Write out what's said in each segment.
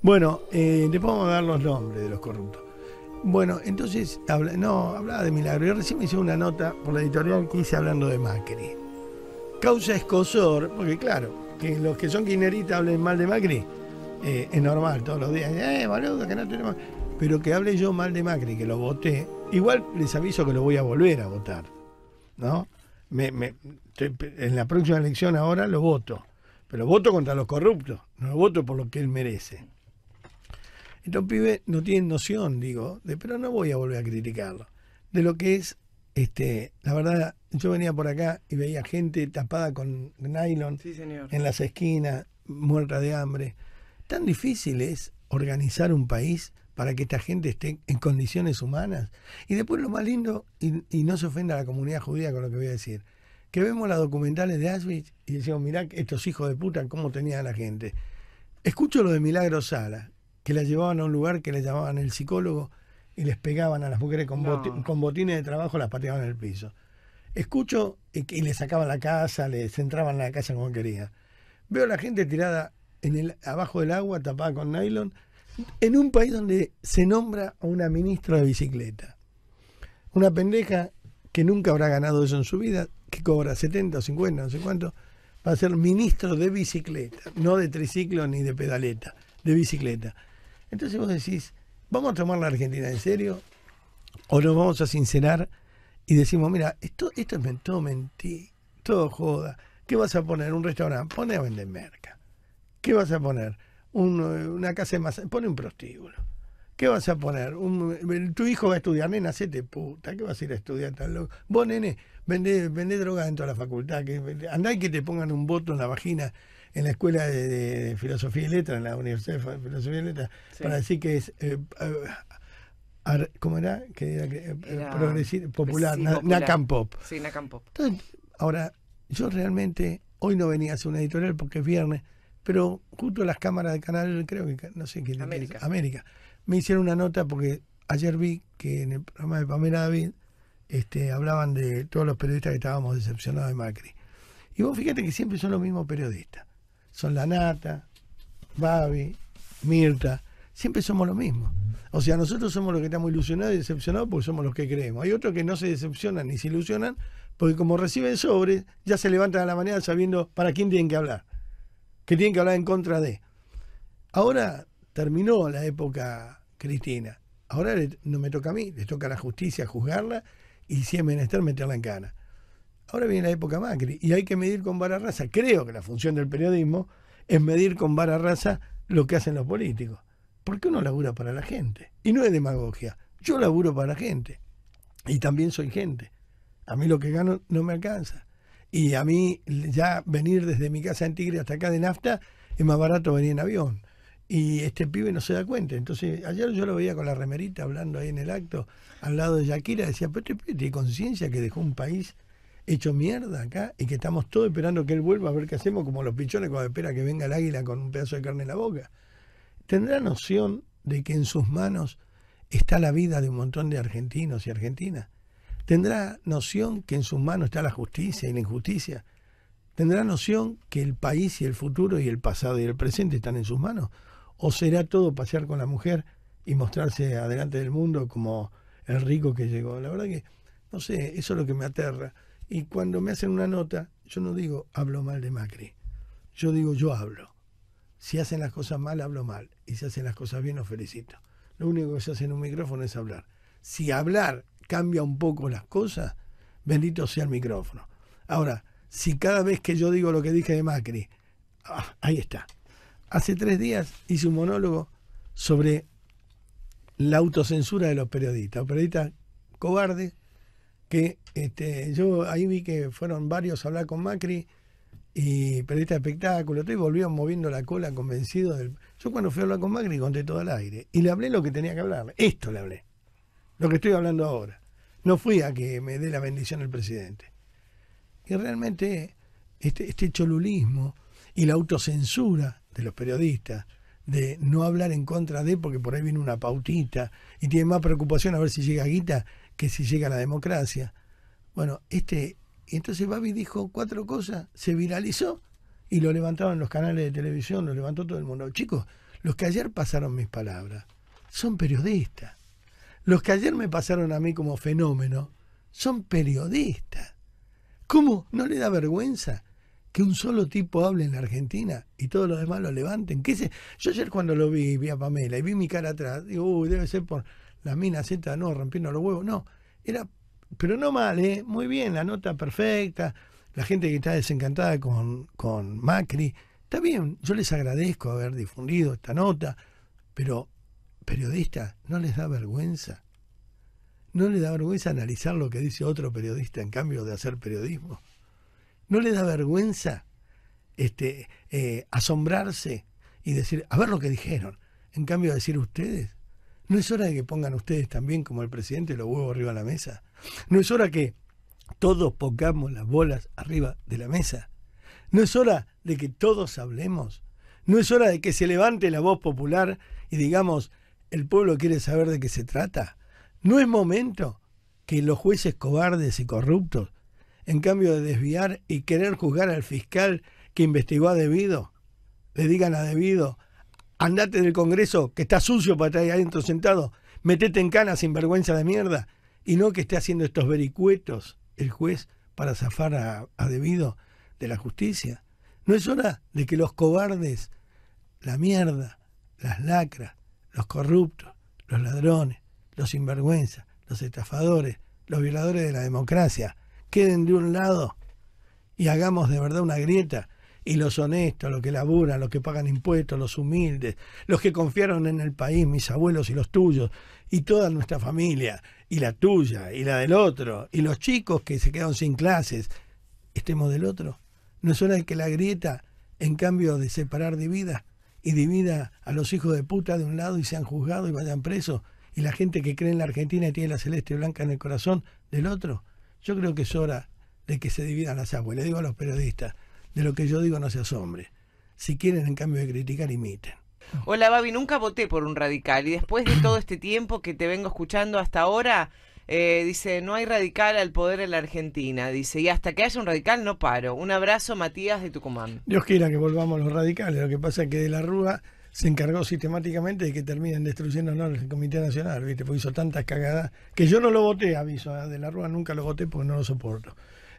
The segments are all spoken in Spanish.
bueno, después eh, vamos podemos dar los nombres de los corruptos. Bueno, entonces, no, hablaba de Milagro. Yo recién me hice una nota por la editorial que hice hablando de Macri. Causa escosor, porque claro, que los que son guineritas hablen mal de Macri, eh, es normal todos los días. Eh, que no tenemos... Pero que hable yo mal de Macri, que lo voté, igual les aviso que lo voy a volver a votar, ¿no? Me, en la próxima elección ahora lo voto. Pero voto contra los corruptos, no voto por lo que él merece. Estos pibes no tienen noción, digo, de, pero no voy a volver a criticarlo, de lo que es, este, la verdad, yo venía por acá y veía gente tapada con nylon en las esquinas, muerta de hambre. Tan difícil es organizar un país para que esta gente esté en condiciones humanas. Y después lo más lindo, y, no se ofenda a la comunidad judía con lo que voy a decir, que vemos las documentales de Auschwitz y decíamos, mirá estos hijos de puta, cómo tenían a la gente. Escucho lo de Milagro Sala, que la llevaban a un lugar que le llamaban el psicólogo y les pegaban a las mujeres con, botines de trabajo, las pateaban en el piso. Escucho y, les sacaban la casa, les entraban en la casa como querían. Veo a la gente tirada en el, abajo del agua, tapada con nylon, en un país donde se nombra a una ministra de bicicleta. Una pendeja que nunca habrá ganado eso en su vida, que cobra 70 o 50, no sé cuánto va a ser ministro de bicicleta, no de triciclo ni de pedaleta, de bicicleta. Entonces vos decís, ¿vamos a tomar la Argentina en serio? ¿O nos vamos a sincerar y decimos, mira, esto, esto es todo mentí, todo joda? ¿Qué vas a poner? ¿Un restaurante? Pone a vender merca. ¿Qué vas a poner? una casa de masa, pone un prostíbulo. ¿Qué vas a poner? tu hijo va a estudiar, nena, te puta, ¿qué vas a ir a estudiar tan loco? Vos, nene, Vende drogas dentro de la facultad. Que, andá y que te pongan un voto en la vagina en la escuela de, filosofía y letras, en la universidad de filosofía y letras, para decir que es. Eh, eh ¿Cómo era? Que eh, popular, Pop. Sí, Nakam Pop. Entonces, ahora, yo realmente. Hoy no venía a hacer una editorial porque es viernes, pero justo las cámaras de canal, creo que. No sé qué América. Me hicieron una nota porque ayer vi que en el programa de Pamela David este, hablaban de todos los periodistas que estábamos decepcionados de Macri. Y vos fíjate que siempre son los mismos periodistas. Son La Nata, Babi, Mirta. Siempre somos los mismos. O sea, nosotros somos los que estamos ilusionados y decepcionados porque somos los que creemos. Hay otros que no se decepcionan ni se ilusionan porque como reciben sobres, ya se levantan a la mañana sabiendo para quién tienen que hablar. Que tienen que hablar en contra de. Ahora terminó la época Cristina. Ahora no me toca a mí, les toca a la justicia juzgarla y si es menester meterla en cana. Ahora viene la época Macri y hay que medir con vara raza Creo que la función del periodismo es medir con vara raza lo que hacen los políticos. Porque uno labura para la gente. Y no es demagogia. Yo laburo para la gente. Y también soy gente. A mí lo que gano no me alcanza. Y a mí ya venir desde mi casa en Tigre hasta acá de nafta es más barato venir en avión. Y este pibe no se da cuenta. Entonces, ayer yo lo veía con la remerita hablando ahí en el acto, al lado de Shakira, decía, pero este pibe tiene conciencia que dejó un país hecho mierda acá y que estamos todos esperando que él vuelva a ver qué hacemos, como los pichones cuando espera que venga el águila con un pedazo de carne en la boca. ¿Tendrá noción de que en sus manos está la vida de un montón de argentinos y argentinas? ¿Tendrá noción que en sus manos está la justicia y la injusticia? ¿Tendrá noción que el país y el futuro y el pasado y el presente están en sus manos? ¿O será todo pasear con la mujer y mostrarse adelante del mundo como el rico que llegó? La verdad que, no sé, eso es lo que me aterra. Y cuando me hacen una nota, yo no digo hablo mal de Macri. Yo digo yo hablo. Si hacen las cosas mal, hablo mal. Y si hacen las cosas bien, los felicito. Lo único que se hace en un micrófono es hablar. Si hablar cambia un poco las cosas, bendito sea el micrófono. Ahora, si cada vez que yo digo lo que dije de Macri, ah, ahí está hace tres días hice un monólogo sobre la autocensura de los periodistas. periodistas cobardes, que este, yo ahí vi que fueron varios a hablar con Macri y periodistas de espectáculo, y volvieron moviendo la cola convencido Del... Yo cuando fui a hablar con Macri conté todo al aire y le hablé lo que tenía que hablar. Esto le hablé, lo que estoy hablando ahora. No fui a que me dé la bendición el presidente. Y realmente este, este cholulismo y la autocensura de los periodistas, de no hablar en contra de, porque por ahí viene una pautita, y tiene más preocupación a ver si llega Guita que si llega la democracia. Bueno, este, entonces Babi dijo cuatro cosas, se viralizó y lo levantaron los canales de televisión, lo levantó todo el mundo. Chicos, los que ayer pasaron mis palabras son periodistas. Los que ayer me pasaron a mí como fenómeno son periodistas. ¿Cómo? ¿No le da vergüenza? que un solo tipo hable en la Argentina y todos los demás lo levanten. ¿Qué Yo ayer cuando lo vi, vi a Pamela y vi mi cara atrás, digo, uy, debe ser por la mina Z, no, rompiendo los huevos. No, era, pero no mal, ¿eh? muy bien, la nota perfecta, la gente que está desencantada con, con Macri. Está bien, yo les agradezco haber difundido esta nota, pero periodistas, ¿no les da vergüenza? ¿No les da vergüenza analizar lo que dice otro periodista en cambio de hacer periodismo? ¿No le da vergüenza este, eh, asombrarse y decir, a ver lo que dijeron? En cambio, decir ustedes, ¿no es hora de que pongan ustedes también como el presidente los huevos arriba de la mesa? ¿No es hora que todos pongamos las bolas arriba de la mesa? ¿No es hora de que todos hablemos? ¿No es hora de que se levante la voz popular y digamos, el pueblo quiere saber de qué se trata? ¿No es momento que los jueces cobardes y corruptos en cambio de desviar y querer juzgar al fiscal que investigó a debido, le digan a debido, andate del Congreso que está sucio para estar ahí adentro sentado, metete en cana sin vergüenza de mierda, y no que esté haciendo estos vericuetos el juez para zafar a, a debido de la justicia. ¿No es hora de que los cobardes, la mierda, las lacras, los corruptos, los ladrones, los sinvergüenzas, los estafadores, los violadores de la democracia, queden de un lado y hagamos de verdad una grieta. Y los honestos, los que laburan, los que pagan impuestos, los humildes, los que confiaron en el país, mis abuelos y los tuyos, y toda nuestra familia, y la tuya, y la del otro, y los chicos que se quedaron sin clases, estemos del otro. No es hora de que la grieta, en cambio de separar de vida y divida a los hijos de puta de un lado y sean juzgados y vayan presos, y la gente que cree en la Argentina y tiene la celeste blanca en el corazón del otro. Yo creo que es hora de que se dividan las aguas. Le digo a los periodistas, de lo que yo digo no se asombre. Si quieren, en cambio de criticar, imiten. Hola, Babi, nunca voté por un radical y después de todo este tiempo que te vengo escuchando hasta ahora, eh, dice, no hay radical al poder en la Argentina, dice, y hasta que haya un radical no paro. Un abrazo, Matías de Tucumán. Dios quiera que volvamos los radicales, lo que pasa es que de la Rúa se encargó sistemáticamente de que terminen destruyendo el Comité Nacional, ¿viste? Porque hizo tantas cagadas. Que yo no lo voté, aviso, ¿eh? de la Rúa nunca lo voté porque no lo soporto.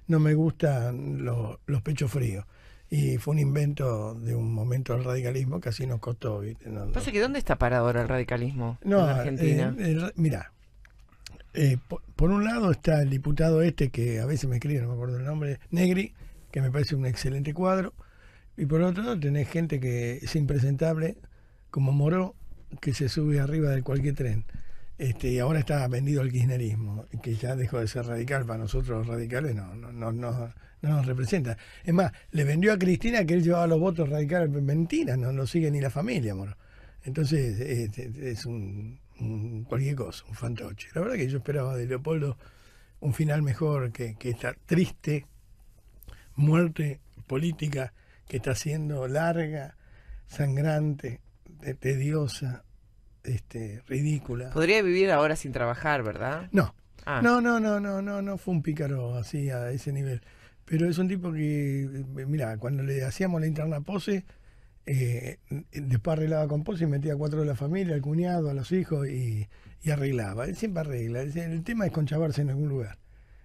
No me gustan los, pechos fríos. Y fue un invento de un momento del radicalismo que así nos costó. ¿viste? No, Pasa que ¿dónde está parado ahora el radicalismo no, en eh, Argentina? mirá, eh, por, por, un lado está el diputado este que a veces me escribe, no me acuerdo el nombre, Negri, que me parece un excelente cuadro. Y por otro lado tenés gente que es impresentable, como Moró, que se sube arriba de cualquier tren. Este, y ahora está vendido al kirchnerismo, que ya dejó de ser radical, para nosotros los radicales no, no, no, no, no nos representa. Es más, le vendió a Cristina que él llevaba los votos radicales, mentira, no lo sigue ni la familia, Moro. Entonces es, un, cualquier cosa, un fantoche. La verdad que yo esperaba de Leopoldo un final mejor que, que esta triste muerte política que está siendo larga, sangrante, tediosa, este, ridícula. Podría vivir ahora sin trabajar, ¿verdad? No. Ah. No, no, no, no, no, no fue un pícaro así a ese nivel. Pero es un tipo que, eh, mira, cuando le hacíamos la interna pose, eh, después arreglaba con pose y metía a cuatro de la familia, al cuñado, a los hijos y, y arreglaba. Él siempre arregla. El tema es conchavarse en algún lugar.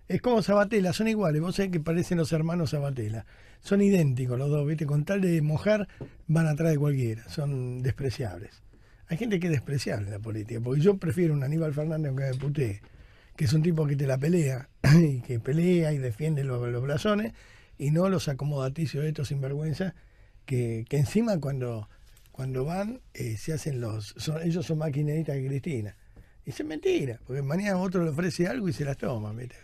Es como Sabatella, son iguales. Vos sabés que parecen los hermanos Sabatella. Son idénticos los dos, ¿viste? Con tal de mojar, van atrás de cualquiera. Son despreciables. Hay gente que es despreciable en la política, porque yo prefiero un Aníbal Fernández aunque un que es un tipo que te la pelea, y que pelea y defiende los, los y no los acomodaticios de estos sinvergüenza, que, encima cuando, cuando van eh, se hacen los. Son, ellos son que de Cristina. Y es mentira, porque mañana otro le ofrece algo y se las toma, ¿viste?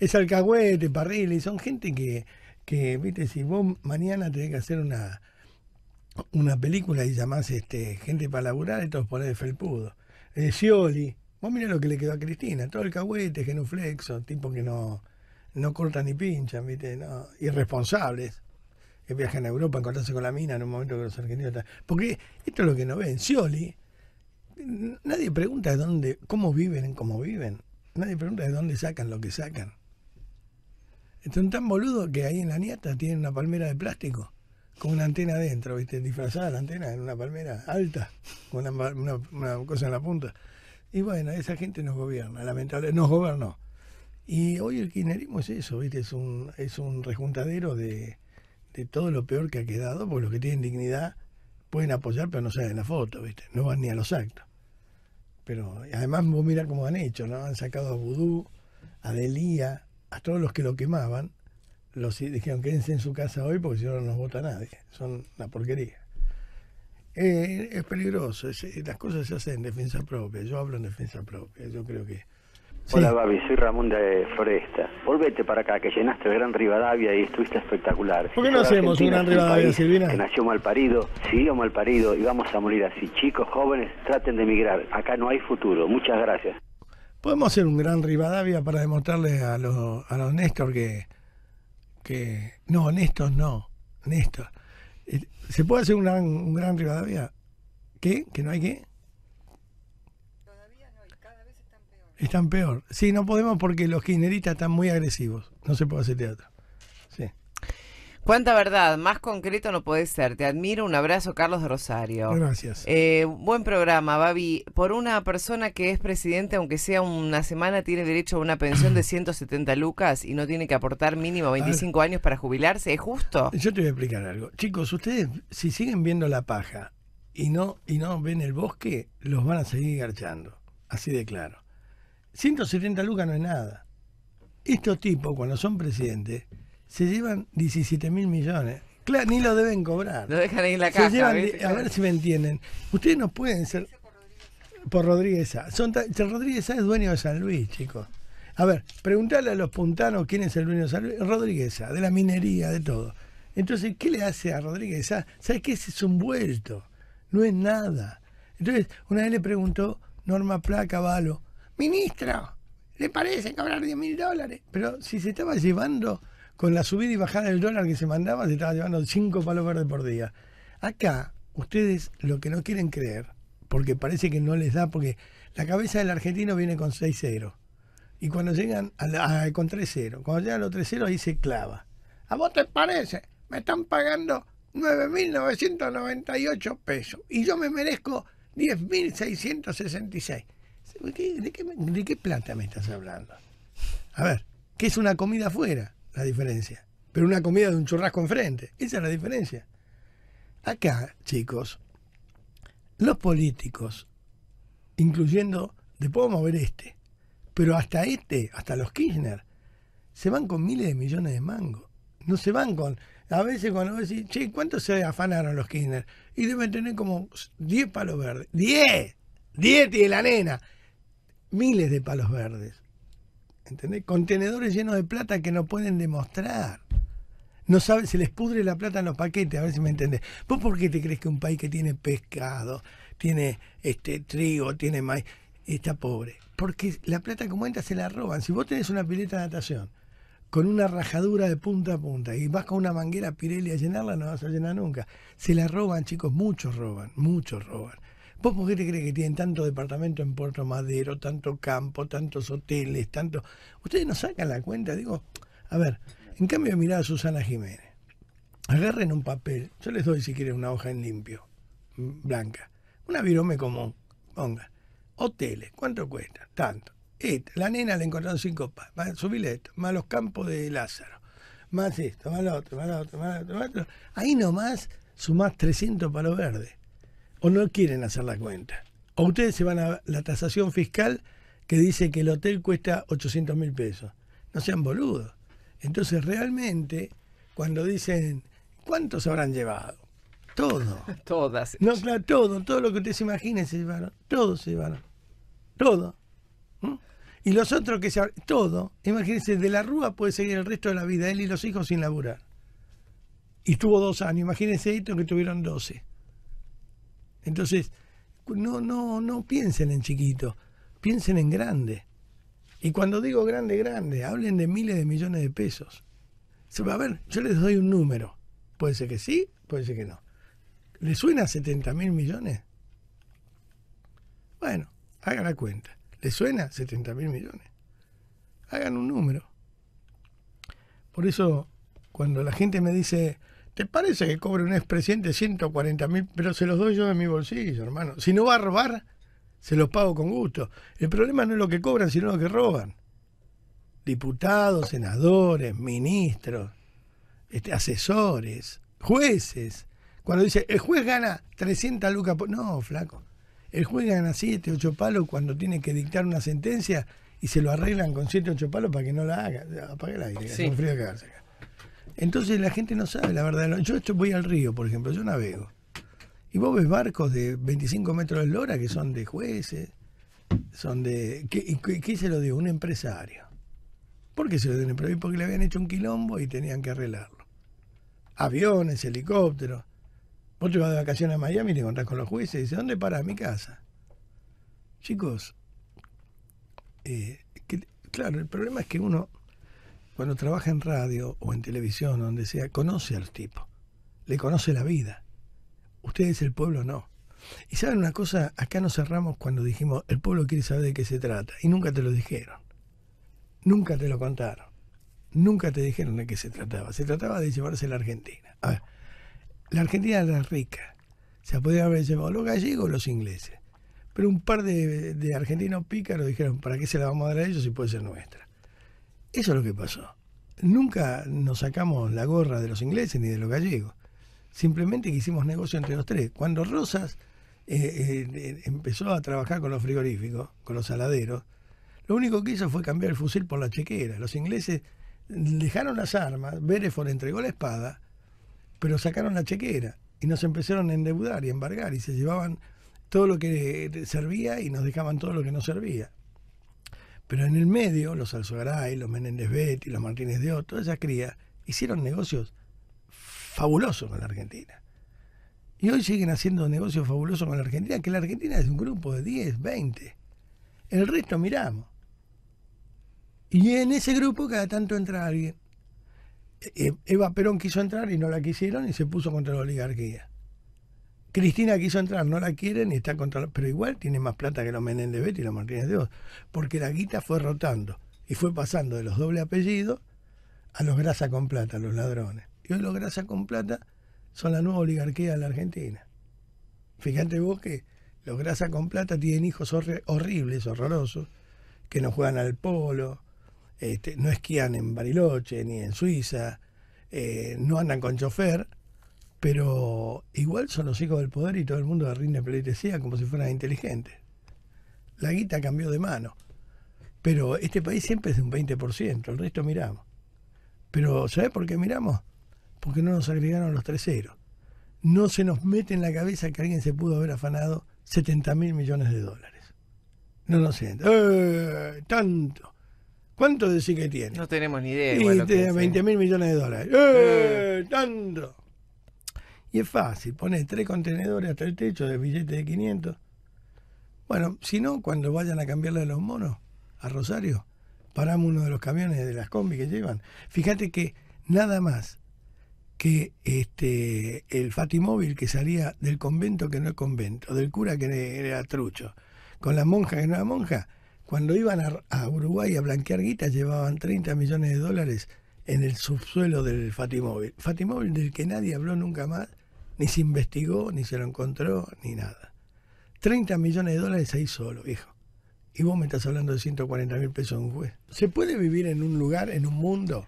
es Alcahuete, Parrilli, son gente que, que, viste, si vos mañana tenés que hacer una, una película y llamás este, gente para laburar, estos todos ponés felpudo. Eh, Scioli, vos mirá lo que le quedó a Cristina, todo Alcahuete, genuflexo, tipo que no, no cortan ni pinchan, viste, irresponsables que viajan a Europa a encontrarse con la mina en un momento que los argentinos están. Porque esto es lo que no ven. Scioli, nadie pregunta de dónde, cómo viven, en cómo viven. Nadie pregunta de dónde sacan lo que sacan. Están tan boludos que ahí en la nieta tienen una palmera de plástico con una antena adentro, ¿viste? Disfrazada la antena en una palmera alta, con una, cosa en la punta. Y bueno, esa gente nos gobierna, lamentablemente, nos gobernó. Y hoy el kirchnerismo es eso, ¿viste? Es un, es un rejuntadero de, todo lo peor que ha quedado, porque los que tienen dignidad pueden apoyar, pero no en la foto, ¿viste? No van ni a los actos. Pero además vos mirá cómo han hecho, ¿no? Han sacado a Vudú, a Delía, a todos los que lo quemaban, los dijeron quédense en su casa hoy porque si no, no nos vota nadie. Son una porquería. Eh, es peligroso, eh, las cosas se hacen en defensa propia. Yo hablo en defensa propia, yo creo que. Hola Babi, soy Ramón de Foresta. Volvete para acá, que llenaste el Gran Rivadavia y estuviste espectacular. ¿Por qué no hacemos Gran Rivadavia, Silvina? Que nació mal parido, siguió mal parido y vamos a morir así. Chicos, jóvenes, traten de emigrar. Acá no hay futuro. Muchas gracias. Podemos hacer un gran Rivadavia para demostrarle a los, a los Néstor que, que. No, Néstor no. Néstor. Eh, ¿Se puede hacer un gran, un gran Rivadavia? ¿Qué? ¿Que no hay qué? Todavía no, hay, cada vez están peor. Están peor. Sí, no podemos porque los kirchneristas están muy agresivos. No se puede hacer teatro. Cuánta verdad, más concreto no puede ser. Te admiro, un abrazo, Carlos de Rosario. Gracias. Eh, buen programa, Babi. Por una persona que es presidente, aunque sea una semana, tiene derecho a una pensión de 170 lucas y no tiene que aportar mínimo 25 años para jubilarse, ¿es justo? Eh, yo te voy a explicar algo. Chicos, ustedes, si siguen viendo la paja y no, y no ven el bosque, los van a seguir garchando. Así de claro. 170 lucas no es nada. Estos tipos, cuando son presidentes, se llevan 17 mil millones. Claro, ni lo deben cobrar. Lo dejan ahí en la casa. a ver si me entienden. Ustedes no pueden ser por Rodríguez A. Son, Rodríguez es dueño de San Luis, chicos. A ver, preguntarle a los puntanos quién es el dueño de San Luis. Rodríguez de la minería, de todo. Entonces, ¿qué le hace a Rodríguez ¿Sabes qué? Ese es un vuelto. No es nada. Entonces, una vez le preguntó Norma Placa Valo, ...ministro, ¿le parece cobrar 10 mil dólares? Pero si se estaba llevando con la subida y bajada del dólar que se mandaba, se estaba llevando cinco palos verdes por día. Acá, ustedes lo que no quieren creer, porque parece que no les da, porque la cabeza del argentino viene con 6-0. Y cuando llegan a con 3-0, cuando llegan a los 3-0 ahí se clava. ¿A vos te parece? Me están pagando 9.998 pesos y yo me merezco 10.666. ¿De qué, de, qué, ¿De qué plata me estás hablando? A ver, ¿qué es una comida afuera? la diferencia. Pero una comida de un churrasco enfrente, esa es la diferencia. Acá, chicos, los políticos, incluyendo, de puedo mover este, pero hasta este, hasta los Kirchner, se van con miles de millones de mangos. No se van con. A veces cuando decís, che, ¿cuánto se afanaron los Kirchner? Y deben tener como 10 palos verdes. ¡10! ¡10 tiene la nena! Miles de palos verdes. ¿entendés? Contenedores llenos de plata que no pueden demostrar. No sabe, se les pudre la plata en los paquetes, a ver si me entendés. ¿Vos por qué te crees que un país que tiene pescado, tiene este trigo, tiene maíz, está pobre? Porque la plata como entra se la roban. Si vos tenés una pileta de natación con una rajadura de punta a punta y vas con una manguera Pirelli a llenarla, no vas a llenar nunca. Se la roban, chicos, muchos roban, muchos roban. ¿Vos por qué te crees que tienen tanto departamento en Puerto Madero, tanto campo, tantos hoteles, tantos...? Ustedes no sacan la cuenta, digo, a ver, en cambio mirá a Susana Jiménez. Agarren un papel, yo les doy si quieren una hoja en limpio, mm, blanca, una virome común, ponga, hoteles, ¿cuánto cuesta? Tanto. Esta, la nena le encontraron cinco pasos. subile esto, más los campos de Lázaro, más esto, más lo otro, más lo otro, más lo otro, más otro. Ahí nomás sumás 300 palos verdes o no quieren hacer la cuenta. O ustedes se van a la tasación fiscal que dice que el hotel cuesta 800 mil pesos. No sean boludos. Entonces realmente, cuando dicen, ¿cuántos habrán llevado? Todo. Todas. No, claro, todo. Todo lo que ustedes se imaginen se llevaron. Todo se llevaron. Todo. ¿Mm? Y los otros que se... Todo. Imagínense, de la Rúa puede seguir el resto de la vida, él y los hijos sin laburar. Y estuvo dos años. Imagínense esto que tuvieron doce. Entonces, no, no, no piensen en chiquito, piensen en grande. Y cuando digo grande, grande, hablen de miles de millones de pesos. A ver, yo les doy un número. Puede ser que sí, puede ser que no. ¿Le suena 70 mil millones? Bueno, hagan la cuenta. ¿Le suena 70 mil millones? Hagan un número. Por eso, cuando la gente me dice, ¿Te parece que cobre un expresidente 140 mil? Pero se los doy yo de mi bolsillo, hermano. Si no va a robar, se los pago con gusto. El problema no es lo que cobran, sino lo que roban. Diputados, senadores, ministros, este, asesores, jueces. Cuando dice, el juez gana 300 lucas No, flaco. El juez gana 7, 8 palos cuando tiene que dictar una sentencia y se lo arreglan con 7, 8 palos para que no la haga. Apague la aire, frío que entonces la gente no sabe la verdad. Yo voy al río, por ejemplo, yo navego. Y vos ves barcos de 25 metros de lora que son de jueces, son de... ¿Qué, qué, se lo dio? Un empresario. ¿Por qué se lo dio un empresario? Porque le habían hecho un quilombo y tenían que arreglarlo. Aviones, helicópteros. Vos te vas de vacaciones a Miami y te encontrás con los jueces y dices, ¿dónde para mi casa? Chicos, eh, claro, el problema es que uno cuando trabaja en radio o en televisión, donde sea, conoce al tipo, le conoce la vida. Ustedes, el pueblo, no. Y saben una cosa, acá nos cerramos cuando dijimos, el pueblo quiere saber de qué se trata, y nunca te lo dijeron, nunca te lo contaron, nunca te dijeron de qué se trataba. Se trataba de llevarse la Argentina. la Argentina era rica, se podía haber llevado los gallegos o los ingleses, pero un par de, de argentinos pícaros dijeron, ¿para qué se la vamos a dar a ellos si puede ser nuestra? Eso es lo que pasó. Nunca nos sacamos la gorra de los ingleses ni de los gallegos. Simplemente hicimos negocio entre los tres. Cuando Rosas eh, eh, eh, empezó a trabajar con los frigoríficos, con los saladeros, lo único que hizo fue cambiar el fusil por la chequera. Los ingleses dejaron las armas, Bereford entregó la espada, pero sacaron la chequera y nos empezaron a endeudar y embargar y se llevaban todo lo que servía y nos dejaban todo lo que no servía. Pero en el medio, los Alzogaray, los Menéndez Betty, los Martínez de O, todas esas crías hicieron negocios fabulosos con la Argentina. Y hoy siguen haciendo negocios fabulosos con la Argentina, que la Argentina es un grupo de 10, 20. El resto miramos. Y en ese grupo cada tanto entra alguien. E, e, Eva Perón quiso entrar y no la quisieron y se puso contra la oligarquía. Cristina quiso entrar, no la quieren y está contra pero igual tiene más plata que los Menéndez Betty y los Martínez de Oz, porque la guita fue rotando y fue pasando de los doble apellidos a los grasa con plata, los ladrones. Y hoy los grasa con plata son la nueva oligarquía de la Argentina. Fíjate vos que los grasa con plata tienen hijos horribles, horrorosos, que no juegan al polo, este, no esquían en Bariloche ni en Suiza, eh, no andan con chofer pero igual son los hijos del poder y todo el mundo rinde pleitesía como si fueran inteligentes. La guita cambió de mano, pero este país siempre es de un 20%, el resto miramos. Pero ¿sabes por qué miramos? Porque no nos agregaron los tres ceros. No se nos mete en la cabeza que alguien se pudo haber afanado 70 mil millones de dólares. No nos entra. ¡Eh! ¡Tanto! ¿Cuánto decir que tiene? No tenemos ni idea. 20 mil millones de dólares. ¡Eh! eh. ¡Tanto! Y es fácil, pones tres contenedores hasta el techo de billetes de 500. Bueno, si no, cuando vayan a cambiarle a los monos a Rosario, paramos uno de los camiones de las combi que llevan. Fíjate que nada más que este el Fatimóvil que salía del convento que no es convento, del cura que era trucho, con la monja que no era monja, cuando iban a, Uruguay a blanquear guitas llevaban 30 millones de dólares en el subsuelo del Fatimóvil. Fatimóvil del que nadie habló nunca más ni se investigó, ni se lo encontró, ni nada. 30 millones de dólares ahí solo, viejo. Y vos me estás hablando de 140 mil pesos en un juez. ¿Se puede vivir en un lugar, en un mundo,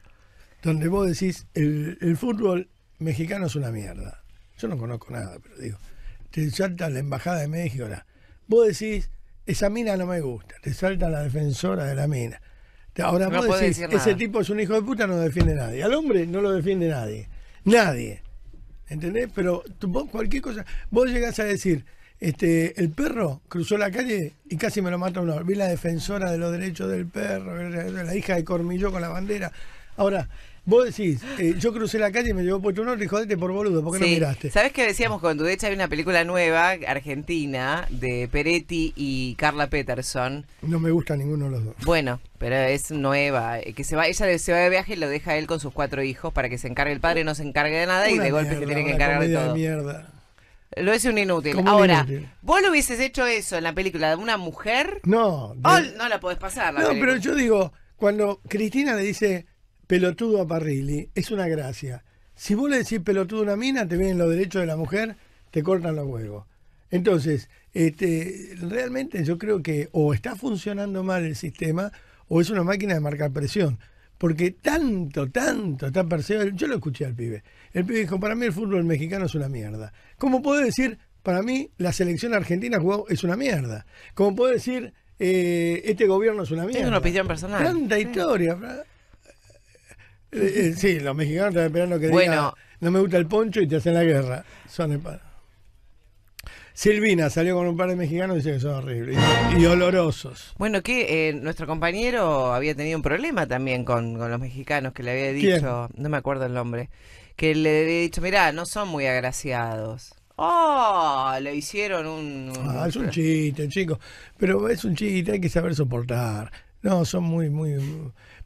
donde vos decís, el, fútbol mexicano es una mierda? Yo no conozco nada, pero digo, te salta la Embajada de México, vos decís, esa mina no me gusta, te salta la defensora de la mina. Ahora vos decís, ese tipo es un hijo de puta, no defiende nadie. Al hombre no lo defiende nadie. Nadie. ¿Entendés? Pero vos cualquier cosa, vos llegás a decir, este, el perro cruzó la calle y casi me lo mata uno. Vi la defensora de los derechos del perro, la hija de Cormilló con la bandera. Ahora, Vos decís, eh, yo crucé la calle y me llevó un Norte y jodete por boludo, ¿por qué no miraste? ¿Sabés qué decíamos cuando de hecho Hay una película nueva, argentina, de Peretti y Carla Peterson. No me gusta ninguno de los dos. Bueno, pero es nueva. Eh, que se va Ella se va de viaje y lo deja él con sus cuatro hijos para que se encargue el padre, no se encargue de nada y de golpe se tiene que encargar de todo. Lo es un inútil. Ahora, vos lo hubieses hecho eso en la película de una mujer. No. no la podés pasar. no, pero yo digo, cuando Cristina le dice, pelotudo a Parrilli, es una gracia. Si vos le decís pelotudo a una mina, te vienen los derechos de la mujer, te cortan los huevos. Entonces, este, realmente yo creo que o está funcionando mal el sistema o es una máquina de marcar presión. Porque tanto, tanto, tan perseguido. Yo lo escuché al pibe. El pibe dijo, para mí el fútbol mexicano es una mierda. ¿Cómo puedo decir, para mí la selección argentina jugó, es una mierda? ¿Cómo puedo decir, eh, este gobierno es una mierda? Es una opinión personal. Tanta historia. Eh, eh, sí, los mexicanos están esperando que bueno. no me gusta el poncho y te hacen la guerra. Son Silvina salió con un par de mexicanos y dice que son horribles y, olorosos. Bueno, que eh, nuestro compañero había tenido un problema también con, los mexicanos que le había dicho, no me acuerdo el nombre, que le había dicho, mirá, no son muy agraciados. ¡Oh! Le hicieron un... un... Ah, es un chiste, chico. Pero es un chiste, hay que saber soportar. No, son muy, muy...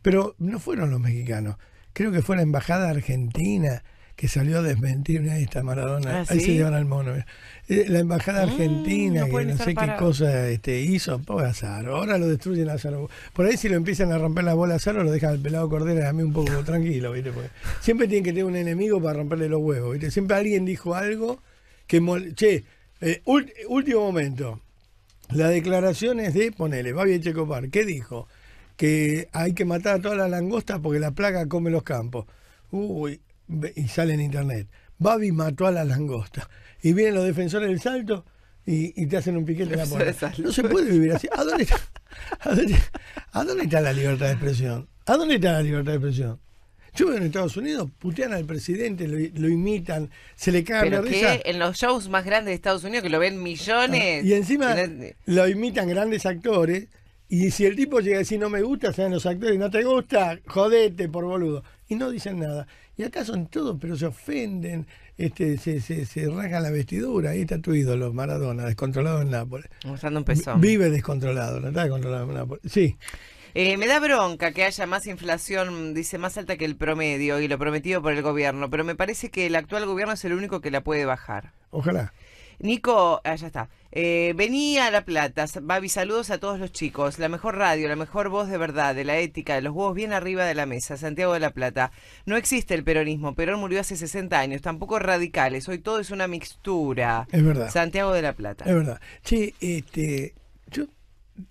Pero no fueron los mexicanos creo que fue la embajada argentina que salió a desmentir ahí esta Maradona. Ah, ahí se llevan al mono. Eh, la embajada ah, argentina, que no sé qué cosa este, hizo, pobre Azaro. Ahora lo destruyen a Azaro. Por ahí, si lo empiezan a romper la bola a Azaro, lo dejan al pelado Cordera a mí un poco tranquilo, ¿viste? siempre tienen que tener un enemigo para romperle los huevos, Siempre alguien dijo algo que. che, eh, último momento. la declaración es de, ponele, va bien Checopar, ¿qué dijo? que hay que matar a toda la langosta porque la plaga come los campos. Uy, y sale en internet. Babi mató a la langosta Y vienen los defensores del salto y, te hacen un piquete en la puerta. No se puede vivir así. ¿A dónde, está, la libertad de expresión? ¿A dónde está la libertad de expresión? Yo veo en Estados Unidos, putean al presidente, lo, imitan, se le cagan la risa. En los shows más grandes de Estados Unidos, que lo ven millones. y encima lo imitan grandes actores y si el tipo llega a decir no me gusta, sean los actores, no te gusta, jodete por boludo. Y no dicen nada. Y acá son todos, pero se ofenden, este, se, se, se rasgan la vestidura. Ahí está tu ídolo, Maradona, descontrolado en Nápoles. Mostrando un peso Vive descontrolado, no está descontrolado en Nápoles. Sí. Eh, me da bronca que haya más inflación, dice, más alta que el promedio y lo prometido por el gobierno, pero me parece que el actual gobierno es el único que la puede bajar. Ojalá. Nico, allá ah, está. Eh, Venía a La Plata. Babi, saludos a todos los chicos. La mejor radio, la mejor voz de verdad, de la ética, de los huevos bien arriba de la mesa. Santiago de La Plata. No existe el peronismo. Perón murió hace 60 años. Tampoco radicales. Hoy todo es una mixtura. Es verdad. Santiago de La Plata. Es verdad. Che, este, yo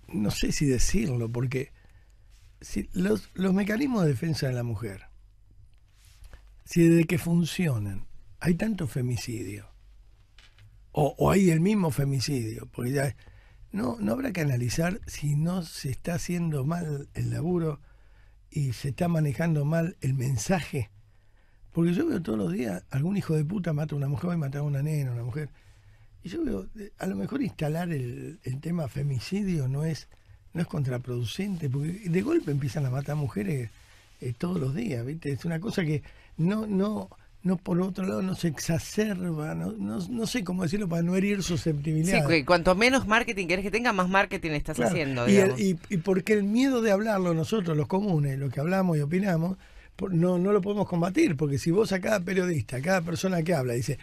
no sé si decirlo, porque si los, los mecanismos de defensa de la mujer, si desde que funcionan hay tanto femicidio, o, hay el mismo femicidio, porque ya no, no habrá que analizar si no se está haciendo mal el laburo y se está manejando mal el mensaje. Porque yo veo todos los días algún hijo de puta mata a una mujer, y mata a una nena, una mujer. Y yo veo, a lo mejor instalar el, el tema femicidio no es, no es contraproducente, porque de golpe empiezan a matar mujeres eh, todos los días, ¿viste? Es una cosa que no, no, no por otro lado nos exacerba, no, no, sé cómo decirlo para no herir susceptibilidad. Sí, cuanto menos marketing quieres que tenga, más marketing estás haciendo. Y, porque el miedo de hablarlo nosotros, los comunes, lo que hablamos y opinamos, no, no lo podemos combatir, porque si vos a cada periodista, a cada persona que habla, dice,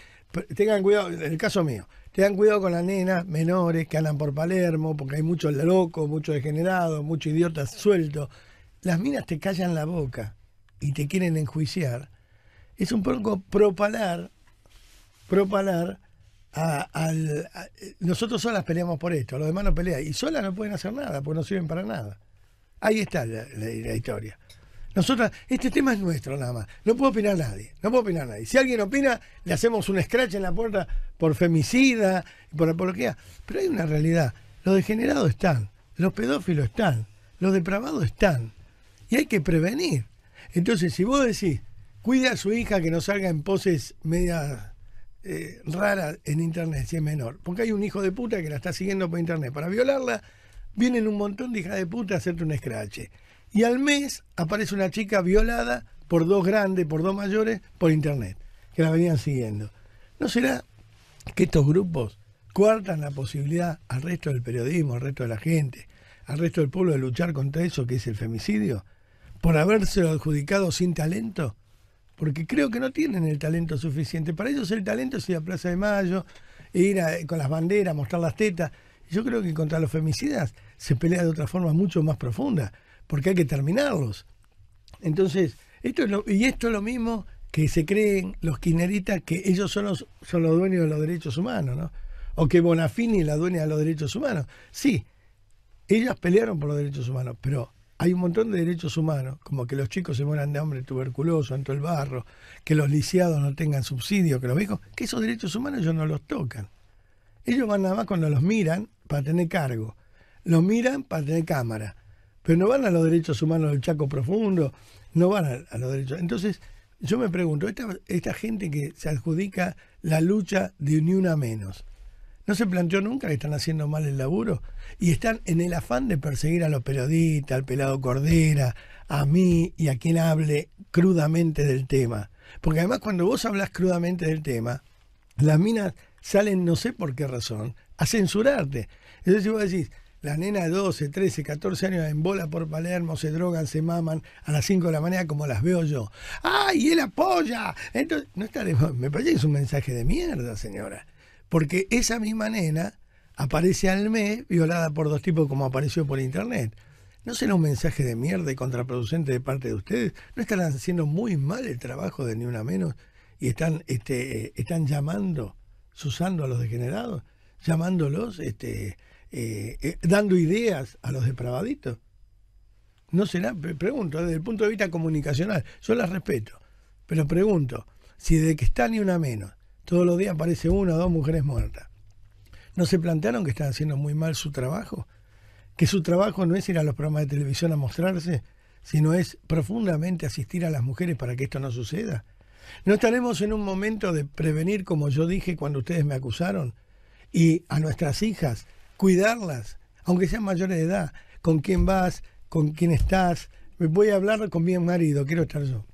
tengan cuidado, en el caso mío, tengan cuidado con las nenas menores que andan por Palermo, porque hay muchos locos, muchos degenerados, muchos idiotas sueltos, las minas te callan la boca y te quieren enjuiciar es un poco propalar, propalar a, al, nosotros solas peleamos por esto, los demás no pelean y solas no pueden hacer nada, porque no sirven para nada. Ahí está la, historia. Nosotras, este tema es nuestro nada más. No puedo opinar nadie. No puedo opinar nadie. Si alguien opina, le hacemos un scratch en la puerta por femicida, por apología. Pero hay una realidad. Los degenerados están, los pedófilos están, los depravados están. Y hay que prevenir. Entonces, si vos decís, cuide a su hija que no salga en poses media eh, raras en internet si es menor. Porque hay un hijo de puta que la está siguiendo por internet. Para violarla vienen un montón de hijas de puta a hacerte un scratch. Y al mes aparece una chica violada por dos grandes, por dos mayores, por internet, que la venían siguiendo. ¿No será que estos grupos cuartan la posibilidad al resto del periodismo, al resto de la gente, al resto del pueblo de luchar contra eso que es el femicidio? ¿Por habérselo adjudicado sin talento? porque creo que no tienen el talento suficiente. Para ellos el talento es ir a Plaza de Mayo, ir con las banderas, mostrar las tetas. Yo creo que contra los femicidas se pelea de otra forma mucho más profunda, porque hay que terminarlos. Entonces, esto y esto es lo mismo que se creen los quineritas que ellos son los, son los dueños de los derechos humanos, ¿no? O que Bonafini es la dueña de los derechos humanos. Sí, ellas pelearon por los derechos humanos, pero hay un montón de derechos humanos, como que los chicos se mueran de hambre tuberculoso, todo el barro, que los lisiados no tengan subsidio, que los viejos, que esos derechos humanos ellos no los tocan. Ellos van nada más cuando los miran para tener cargo, los miran para tener cámara, pero no van a los derechos humanos del Chaco Profundo, no van a, los derechos. Entonces, yo me pregunto, esta, esta gente que se adjudica la lucha de ni una menos, no se planteó nunca que están haciendo mal el laburo y están en el afán de perseguir a los periodistas, al pelado Cordera, a mí y a quien hable crudamente del tema. Porque además cuando vos hablas crudamente del tema, las minas salen no sé por qué razón a censurarte. Entonces si vos decís, la nena de 12, 13, 14 años en bola por Palermo, se drogan, se maman a las 5 de la mañana como las veo yo. ¡Ay, ¡y él apoya! Entonces, no me parece que es un mensaje de mierda, señora. Porque esa misma nena aparece al mes violada por dos tipos como apareció por internet. ¿No será un mensaje de mierda y contraproducente de parte de ustedes? ¿No están haciendo muy mal el trabajo de ni una menos? Y están, este, están llamando, susando a los degenerados, llamándolos, este, eh, eh, dando ideas a los depravaditos. No será, pregunto, desde el punto de vista comunicacional, yo las respeto, pero pregunto, si desde que está ni una menos todos los días aparece una o dos mujeres muertas. ¿No se plantearon que están haciendo muy mal su trabajo? ¿Que su trabajo no es ir a los programas de televisión a mostrarse, sino es profundamente asistir a las mujeres para que esto no suceda? ¿No estaremos en un momento de prevenir, como yo dije cuando ustedes me acusaron, y a nuestras hijas, cuidarlas, aunque sean mayores de edad, con quién vas, con quién estás? Voy a hablar con mi marido, quiero estar yo.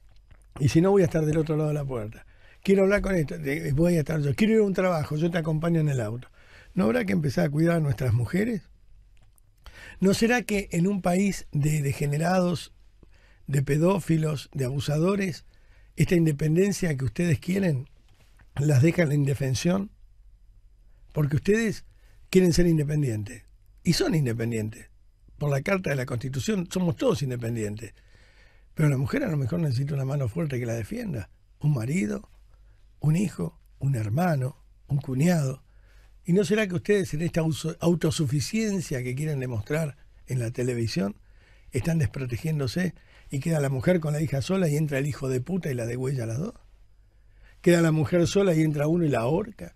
Y si no, voy a estar del otro lado de la puerta quiero hablar con esto, voy a estar yo, quiero ir a un trabajo, yo te acompaño en el auto. ¿No habrá que empezar a cuidar a nuestras mujeres? ¿No será que en un país de degenerados, de pedófilos, de abusadores, esta independencia que ustedes quieren las deja en la indefensión? Porque ustedes quieren ser independientes y son independientes. Por la Carta de la Constitución somos todos independientes. Pero la mujer a lo mejor necesita una mano fuerte que la defienda, un marido, un hijo, un hermano, un cuñado. ¿Y no será que ustedes en esta autosuficiencia que quieren demostrar en la televisión están desprotegiéndose y queda la mujer con la hija sola y entra el hijo de puta y la degüella a las dos? ¿Queda la mujer sola y entra uno y la ahorca?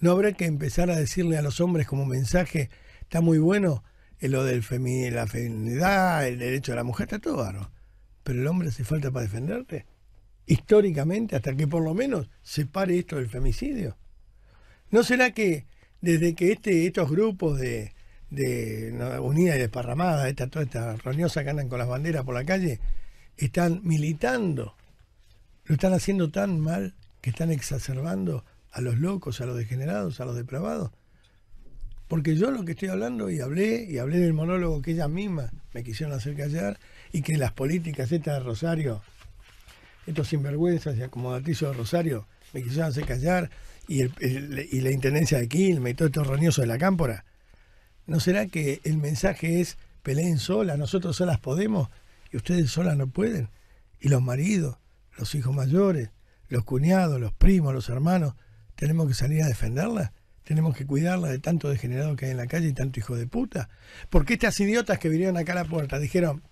¿No habrá que empezar a decirle a los hombres como mensaje, está muy bueno eh, lo del femi la feminidad, el derecho a la mujer, está todo barro, pero el hombre se falta para defenderte? históricamente hasta que por lo menos se pare esto del femicidio? ¿No será que desde que este, estos grupos de, de y Desparramada, esta, toda esta roñosa que andan con las banderas por la calle, están militando? Lo están haciendo tan mal que están exacerbando a los locos, a los degenerados, a los depravados. Porque yo lo que estoy hablando, y hablé, y hablé del monólogo que ellas misma me quisieron hacer callar, y que las políticas estas de Rosario estos sinvergüenzas y acomodaticios de Rosario me quisieron hacer callar y, la intendencia de Quilmes y todo esto roñosos de la cámpora. ¿No será que el mensaje es peleen solas, nosotros solas podemos y ustedes solas no pueden? Y los maridos, los hijos mayores, los cuñados, los primos, los hermanos, tenemos que salir a defenderla, tenemos que cuidarla de tanto degenerado que hay en la calle y tanto hijo de puta. Porque estas idiotas que vinieron acá a la puerta dijeron,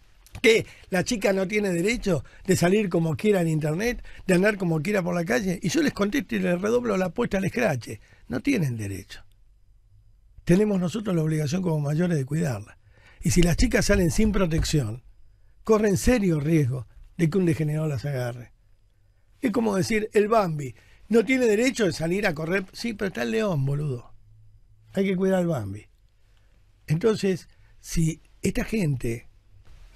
que la chica no tiene derecho de salir como quiera en internet, de andar como quiera por la calle, y yo les contesto y les redoblo la apuesta al escrache. No tienen derecho. Tenemos nosotros la obligación como mayores de cuidarla. Y si las chicas salen sin protección, corren serio riesgo de que un degenerado las agarre. Es como decir, el Bambi no tiene derecho de salir a correr. Sí, pero está el león, boludo. Hay que cuidar al Bambi. Entonces, si esta gente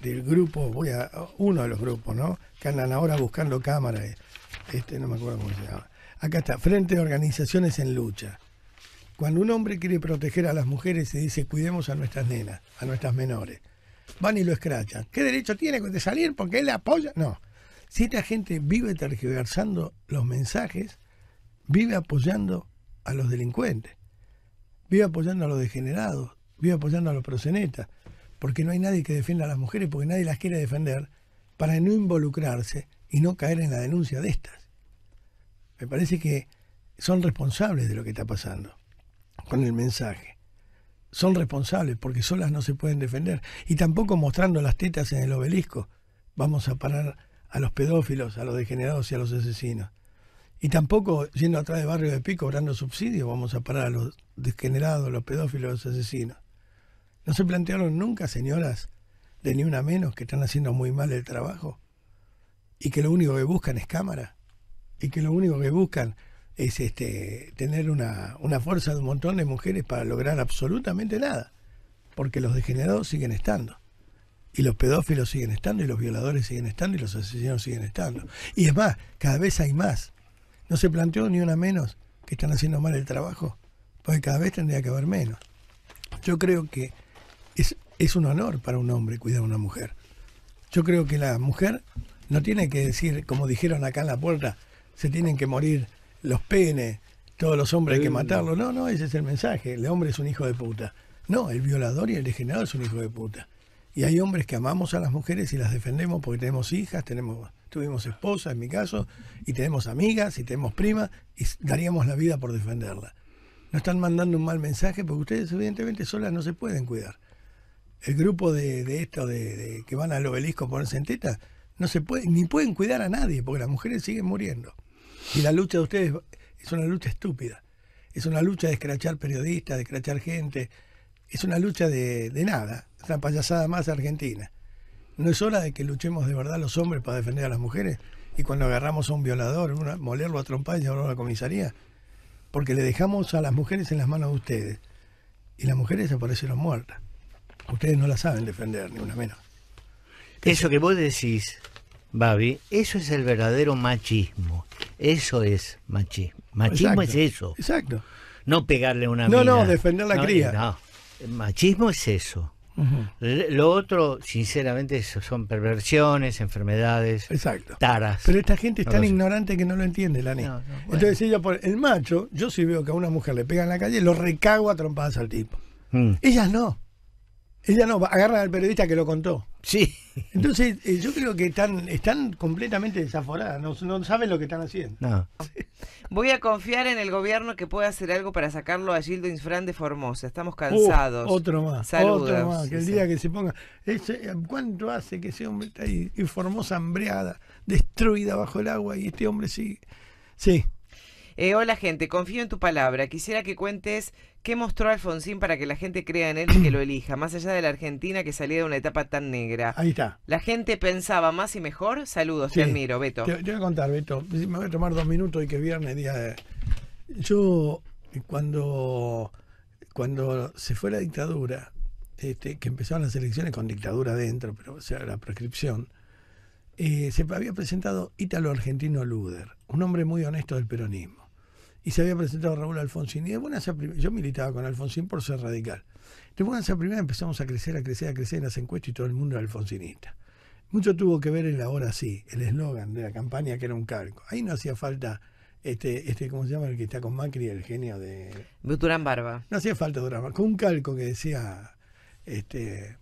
del grupo, voy a uno de los grupos, ¿no? Que andan ahora buscando cámaras. Este, no me acuerdo cómo se llama. Acá está, Frente de Organizaciones en Lucha. Cuando un hombre quiere proteger a las mujeres ...y dice cuidemos a nuestras nenas, a nuestras menores, van y lo escrachan. ¿Qué derecho tiene de salir porque él apoya? No. Si esta gente vive tergiversando los mensajes, vive apoyando a los delincuentes, vive apoyando a los degenerados, vive apoyando a los prosenetas, porque no hay nadie que defienda a las mujeres, porque nadie las quiere defender, para no involucrarse y no caer en la denuncia de estas. Me parece que son responsables de lo que está pasando con el mensaje. Son responsables porque solas no se pueden defender. Y tampoco mostrando las tetas en el obelisco vamos a parar a los pedófilos, a los degenerados y a los asesinos. Y tampoco yendo atrás de Barrio de Pico cobrando subsidios vamos a parar a los degenerados, los pedófilos, y los asesinos. ¿No se plantearon nunca, señoras, de ni una menos, que están haciendo muy mal el trabajo? Y que lo único que buscan es cámara. Y que lo único que buscan es este, tener una, una fuerza de un montón de mujeres para lograr absolutamente nada. Porque los degenerados siguen estando. Y los pedófilos siguen estando, y los violadores siguen estando, y los asesinos siguen estando. Y es más, cada vez hay más. No se planteó ni una menos que están haciendo mal el trabajo, porque cada vez tendría que haber menos. Yo creo que es, un honor para un hombre cuidar a una mujer. Yo creo que la mujer no tiene que decir, como dijeron acá en la puerta, se tienen que morir los penes, todos los hombres hay que matarlos. No, no, ese es el mensaje. El hombre es un hijo de puta. No, el violador y el degenerado es un hijo de puta. Y hay hombres que amamos a las mujeres y las defendemos porque tenemos hijas, tenemos, tuvimos esposa en mi caso, y tenemos amigas, y tenemos primas, y daríamos la vida por defenderla. No están mandando un mal mensaje porque ustedes evidentemente solas no se pueden cuidar el grupo de, de esto de, que van al obelisco a ponerse en teta, no se puede, ni pueden cuidar a nadie, porque las mujeres siguen muriendo. Y la lucha de ustedes es una lucha estúpida. Es una lucha de escrachar periodistas, de escrachar gente. Es una lucha de, nada. Es una payasada más argentina. ¿No es hora de que luchemos de verdad los hombres para defender a las mujeres? Y cuando agarramos a un violador, una, molerlo a trompar y llevarlo a la comisaría. Porque le dejamos a las mujeres en las manos de ustedes. Y las mujeres aparecieron muertas. Ustedes no la saben defender, ni una menos. Eso que vos decís, Babi, eso es el verdadero machismo. Eso es machismo. Machismo es eso. Exacto. No pegarle una No, no, defender la cría. No. machismo es eso. Lo otro, sinceramente, son perversiones, enfermedades, Exacto. taras. Pero esta gente es tan ignorante que no lo entiende, la No, Entonces ella por el macho, yo si veo que a una mujer le pega en la calle, lo recago a trompadas al tipo. Mm. Ellas no. Ella no, agarra al periodista que lo contó. Sí. Entonces, eh, yo creo que están, están completamente desaforadas, no, saben lo que están haciendo. No. Voy a confiar en el gobierno que pueda hacer algo para sacarlo a Gildo Infran de Formosa. Estamos cansados. otro más. Saludos. que el día que se ponga. Eh, ¿Cuánto hace que ese hombre está ahí? Y Formosa hambreada, destruida bajo el agua, y este hombre sigue. Sí. Eh, hola gente, confío en tu palabra. Quisiera que cuentes ¿Qué mostró Alfonsín para que la gente crea en él y que lo elija? Más allá de la Argentina que salía de una etapa tan negra. Ahí está. La gente pensaba más y mejor. Saludos, te admiro, Beto. Te, voy a contar, Beto. Me voy a tomar dos minutos y que viernes, día de... Yo, cuando, cuando se fue la dictadura, este, que empezaron las elecciones con dictadura dentro, pero o sea, la prescripción, eh, se había presentado Ítalo Argentino Luder, un hombre muy honesto del peronismo y se había presentado Raúl Alfonsín. Y yo militaba con Alfonsín por ser radical. De buenas a empezamos a crecer, a crecer, a crecer en las encuestas y todo el mundo era alfonsinista. Mucho tuvo que ver en la hora sí, el eslogan de la campaña que era un calco. Ahí no hacía falta este, este, ¿cómo se llama? El que está con Macri, el genio de. Durán Barba. No hacía falta Durán Con un calco que decía este,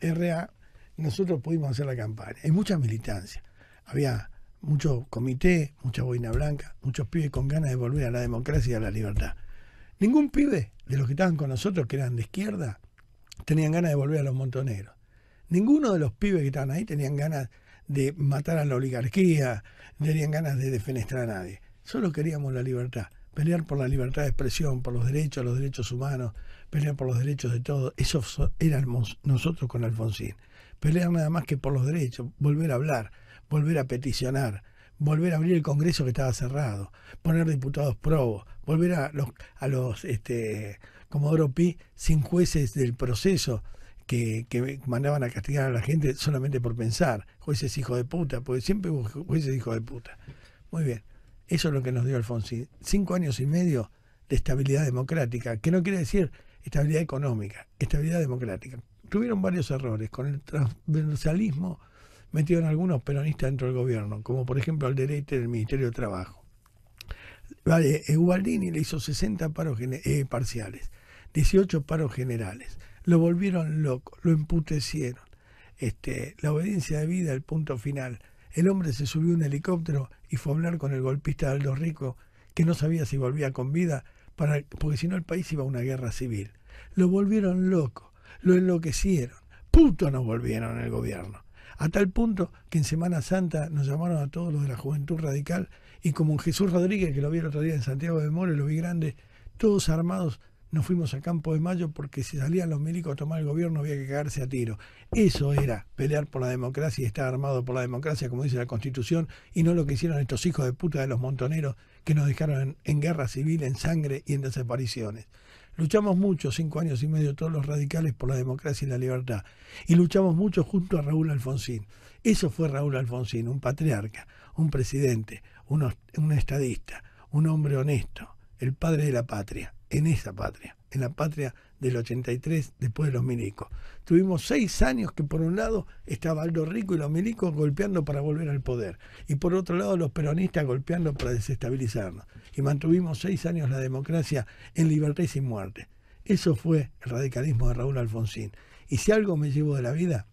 RA, nosotros pudimos hacer la campaña. Hay mucha militancia. Había mucho comité, mucha boina blanca, muchos pibes con ganas de volver a la democracia y a la libertad. Ningún pibe de los que estaban con nosotros, que eran de izquierda, tenían ganas de volver a los montoneros. Ninguno de los pibes que estaban ahí tenían ganas de matar a la oligarquía, tenían ganas de defenestrar a nadie. Solo queríamos la libertad, pelear por la libertad de expresión, por los derechos, los derechos humanos, pelear por los derechos de todos. Eso éramos nosotros con Alfonsín. Pelear nada más que por los derechos, volver a hablar, volver a peticionar, volver a abrir el Congreso que estaba cerrado, poner diputados probos, volver a los, a los este, Comodoro Pi sin jueces del proceso que, que, mandaban a castigar a la gente solamente por pensar, jueces hijos de puta, porque siempre hubo jueces hijos de puta. Muy bien, eso es lo que nos dio Alfonsín. Cinco años y medio de estabilidad democrática, que no quiere decir estabilidad económica, estabilidad democrática. Tuvieron varios errores con el transversalismo metieron algunos peronistas dentro del gobierno, como por ejemplo al derecho del Ministerio de Trabajo. Vale, eh, le hizo 60 paros eh, parciales, 18 paros generales. Lo volvieron loco, lo emputecieron. Este, la obediencia de vida, el punto final. El hombre se subió a un helicóptero y fue a hablar con el golpista Aldo Rico, que no sabía si volvía con vida, para, porque si no el país iba a una guerra civil. Lo volvieron loco, lo enloquecieron. Puto nos volvieron el gobierno. A tal punto que en Semana Santa nos llamaron a todos los de la Juventud Radical y como Jesús Rodríguez, que lo vi el otro día en Santiago de Moro, lo vi grande, todos armados, nos fuimos a Campo de Mayo porque si salían los milicos a tomar el gobierno había que cagarse a tiro. Eso era pelear por la democracia y estar armado por la democracia, como dice la Constitución, y no lo que hicieron estos hijos de puta de los montoneros que nos dejaron en guerra civil, en sangre y en desapariciones. Luchamos mucho, cinco años y medio, todos los radicales por la democracia y la libertad. Y luchamos mucho junto a Raúl Alfonsín. Eso fue Raúl Alfonsín, un patriarca, un presidente, un, estadista, un hombre honesto, el padre de la patria, en esa patria, en la patria del 83 después de los milicos. Tuvimos seis años que por un lado estaba Aldo Rico y los milicos golpeando para volver al poder y por otro lado los peronistas golpeando para desestabilizarnos y mantuvimos seis años la democracia en libertad y sin muerte. Eso fue el radicalismo de Raúl Alfonsín. Y si algo me llevó de la vida,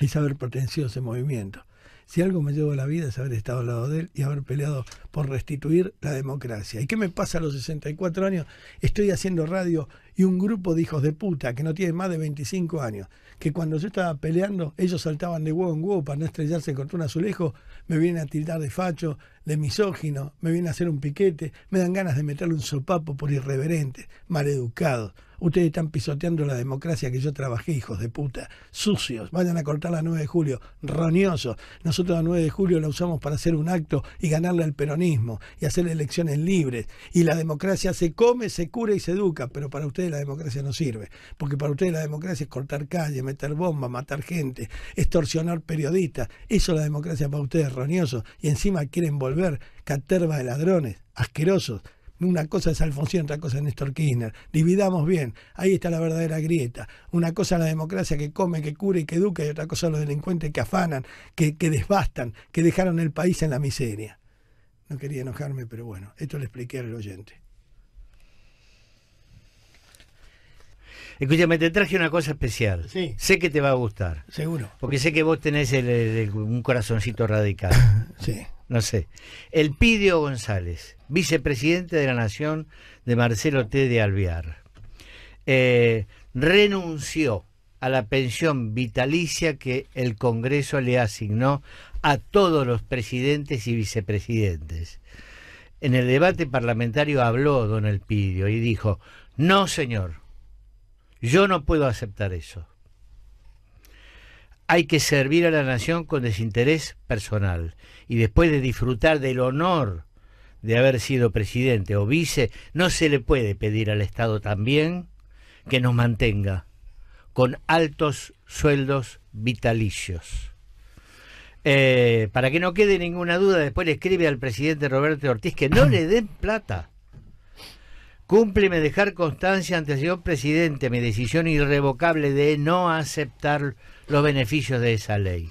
es haber pertenecido a ese movimiento. Si algo me llevó de la vida es haber estado al lado de él y haber peleado por restituir la democracia. ¿Y qué me pasa a los 64 años? Estoy haciendo radio y un grupo de hijos de puta que no tienen más de 25 años, que cuando yo estaba peleando, ellos saltaban de huevo en huevo para no estrellarse contra un azulejo, me vienen a tildar de facho, de misógino, me vienen a hacer un piquete, me dan ganas de meterle un sopapo por irreverente, maleducado, Ustedes están pisoteando la democracia que yo trabajé, hijos de puta. Sucios, vayan a cortar la 9 de julio, roñosos. Nosotros la 9 de julio la usamos para hacer un acto y ganarle al peronismo y hacer elecciones libres. Y la democracia se come, se cura y se educa, pero para ustedes la democracia no sirve, porque para ustedes la democracia es cortar calles, meter bombas, matar gente, extorsionar periodistas. Eso es la democracia para ustedes, roñoso, Y encima quieren volver caterva de ladrones, asquerosos. Una cosa es Alfonsín, otra cosa es Néstor Kirchner. Dividamos bien. Ahí está la verdadera grieta. Una cosa es la democracia que come, que cura y que educa, y otra cosa los delincuentes que afanan, que, que desbastan, que dejaron el país en la miseria. No quería enojarme, pero bueno, esto le expliqué al oyente. Escúchame, te traje una cosa especial. Sí. Sé que te va a gustar. Seguro. Porque sé que vos tenés un corazoncito radical. sí. No sé. El Pidio González, vicepresidente de la Nación de Marcelo T. de Alvear, eh, renunció a la pensión vitalicia que el Congreso le asignó a todos los presidentes y vicepresidentes. En el debate parlamentario habló don El Pidio y dijo, no señor, yo no puedo aceptar eso. Hay que servir a la nación con desinterés personal y después de disfrutar del honor de haber sido presidente o vice, no se le puede pedir al Estado también que nos mantenga con altos sueldos vitalicios. Eh, para que no quede ninguna duda, después le escribe al presidente Roberto Ortiz que no le den plata Cúmpleme dejar constancia ante el señor presidente mi decisión irrevocable de no aceptar los beneficios de esa ley.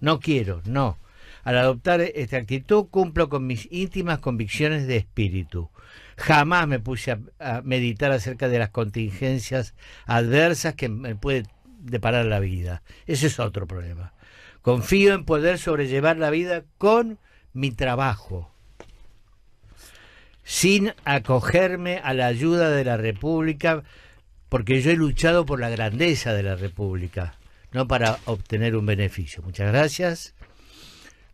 No quiero, no. Al adoptar esta actitud cumplo con mis íntimas convicciones de espíritu. Jamás me puse a, a meditar acerca de las contingencias adversas que me puede deparar la vida. Ese es otro problema. Confío en poder sobrellevar la vida con mi trabajo sin acogerme a la ayuda de la República, porque yo he luchado por la grandeza de la República, no para obtener un beneficio. Muchas gracias.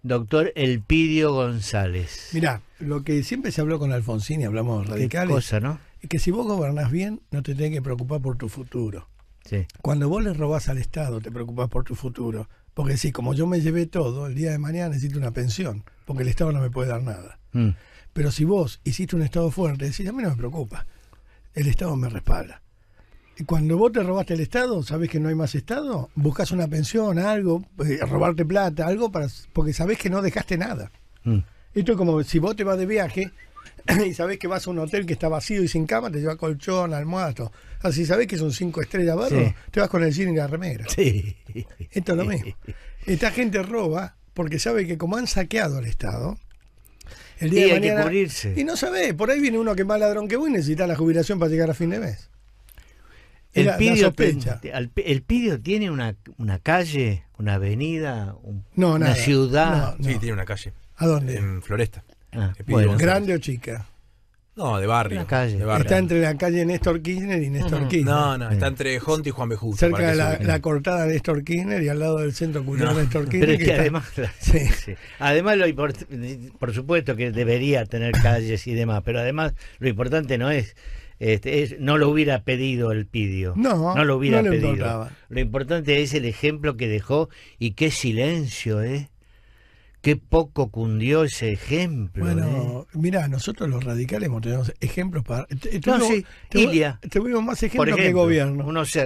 Doctor Elpidio González. mira lo que siempre se habló con Alfonsín y hablamos radicales. cosa, ¿no? Es que si vos gobernás bien, no te tenés que preocupar por tu futuro. Cuando vos le robás al Estado, te preocupás por tu futuro. Porque si, como yo me llevé todo, el día de mañana necesito una pensión, porque el Estado no me puede dar nada. Mm. Pero si vos hiciste un Estado fuerte, decís, a mí no me preocupa, el Estado me respalda. Y cuando vos te robaste el Estado, sabés que no hay más Estado, buscas una pensión, algo, eh, robarte plata, algo, para, porque sabés que no dejaste nada. Mm. Esto es como si vos te vas de viaje y sabés que vas a un hotel que está vacío y sin cama, te lleva colchón, almohada, todo. Así ah, sabés que son cinco estrellas barro, te vas con el cine de la remera. Sí. Esto es lo mismo. Esta gente roba porque sabe que como han saqueado al Estado, el día y de Y no sabe por ahí viene uno que más ladrón que vos y necesita la jubilación para llegar a fin de mes. El, pidio, el pidio tiene una, una, calle, una avenida, una ciudad. Sí, tiene una calle. ¿A dónde? En Floresta. Ah, ¿Grande o chica? No, de barrio, Está entre la calle Néstor Kirchner y Néstor Kirchner. No, no, está entre Jonte y Juan Bejusto. Cerca de la, cortada de Néstor Kirchner y al lado del centro cultural de Néstor Kirchner. Pero que, además, además lo por, supuesto que debería tener calles y demás, pero además lo importante no es este, es, no lo hubiera pedido el pidio. No, no lo hubiera pedido. Lo importante es el ejemplo que dejó y qué silencio, ¿eh? Qué poco cundió ese ejemplo. Bueno, ¿eh? mira, nosotros los radicales hemos tenido ejemplos para. Tuvimos, no, sí. Ilia. Tuvimos más ejemplos que gobierno. Unos,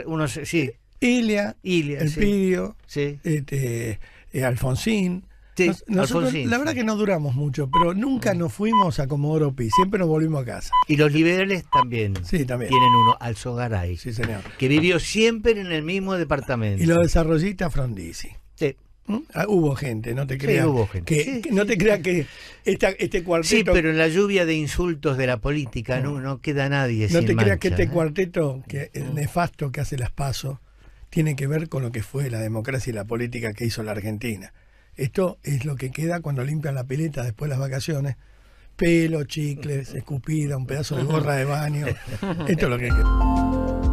sí. Ilia, Ilia Elpidio, sí. este, eh, Alfonsín. Sí, Nosotros, Alfonsín, la verdad que no duramos mucho, pero nunca mm. nos fuimos a Comodoro Pi, siempre nos volvimos a casa. Y los liberales también, sí, también. tienen uno, Alzogaray, sí, señor. que vivió siempre en el mismo departamento. Y los desarrollistas Frondizi. Sí. ¿Mm? Ah, hubo gente, no te creas. Que, no te creas que este cuarteto. Sí, pero en la lluvia de insultos de la política no, no, queda nadie. No te creas que este ¿eh? cuarteto, que el nefasto que hace las pasos, tiene que ver con lo que fue la democracia y la política que hizo la Argentina. Esto es lo que queda cuando limpian la pileta después de las vacaciones. Pelo, chicles, escupida, un pedazo de gorra de baño. Esto es lo que queda.